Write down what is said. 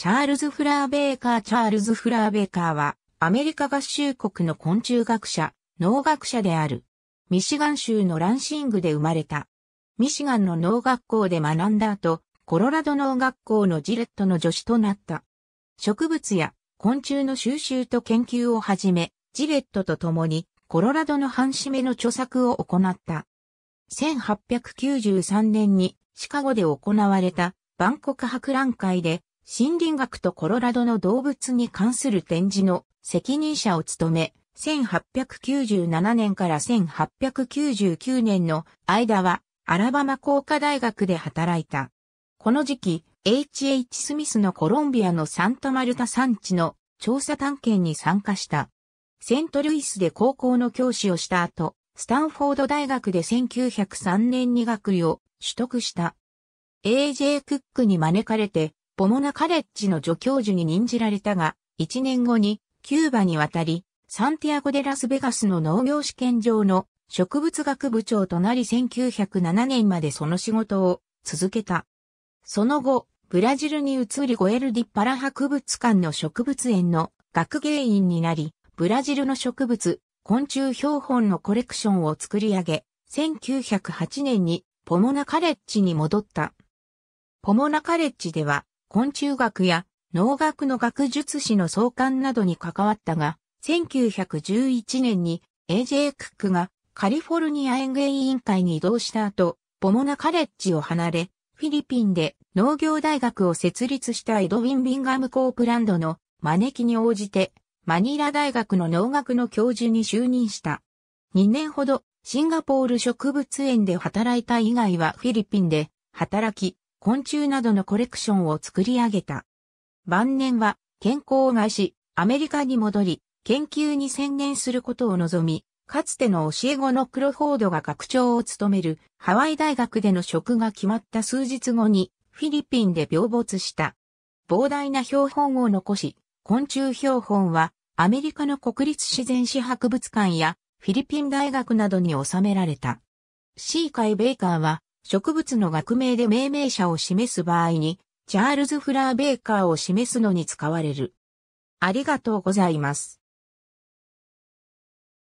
チャールズ・フラーベーカーチャールズ・フラーベーカーは、アメリカ合衆国の昆虫学者、農学者である。ミシガン州のランシングで生まれた。ミシガンの農学校で学んだ後、コロラド農学校のジレットの助手となった。植物や昆虫の収集と研究をはじめ、ジレットと共にコロラドの半締めの著作を行った。1893年にシカゴで行われた万国博覧会で森林学とコロラドの動物に関する展示の責任者を務め、1897年から1899年の間はアラバマ工科大学で働いた。この時期、H.H. スミスのコロンビアのサントマルタ産地の調査探検に参加した。セントルイスで高校の教師をした後、スタンフォード大学で1903年に学位を取得した。A.J. クックに招かれてポモナカレッジの助教授に任じられたが、1年後にキューバに渡り、サンティアゴデラスベガスの農業試験場の植物学部長となり1907年までその仕事を続けた。その後、ブラジルに移りゴエルディパラ博物館の植物園の学芸員になり、ブラジルの植物、昆虫標本のコレクションを作り上げ、1908年にポモナカレッジに戻った。ポモナカレッジでは昆虫学や農学の学術誌の創刊などに関わったが、1911年に AJ クックがカリフォルニア園芸委員会に移動した後、ボモナカレッジを離れ、フィリピンで農業大学を設立したエドウィン・ビンガム・コープランドの招きに応じて、マニラ大学の農学の教授に就任した。2年ほどシンガポール植物園で働いた以外はフィリピンで働き、昆虫などのコレクションを作り上げた。晩年は健康を害し、アメリカに戻り、研究に専念することを望み、かつての教え子のクロフォードが学長を務めるハワイ大学での職が決まった数日後にフィリピンで病没した。膨大な標本を残し、昆虫標本はアメリカの国立自然史博物館やフィリピン大学などに収められた。シーカイ・ベイカーは植物の学名で命名者を示す場合に、チャールズ・フラー・ベーカーを示すのに使われる。ありがとうございます。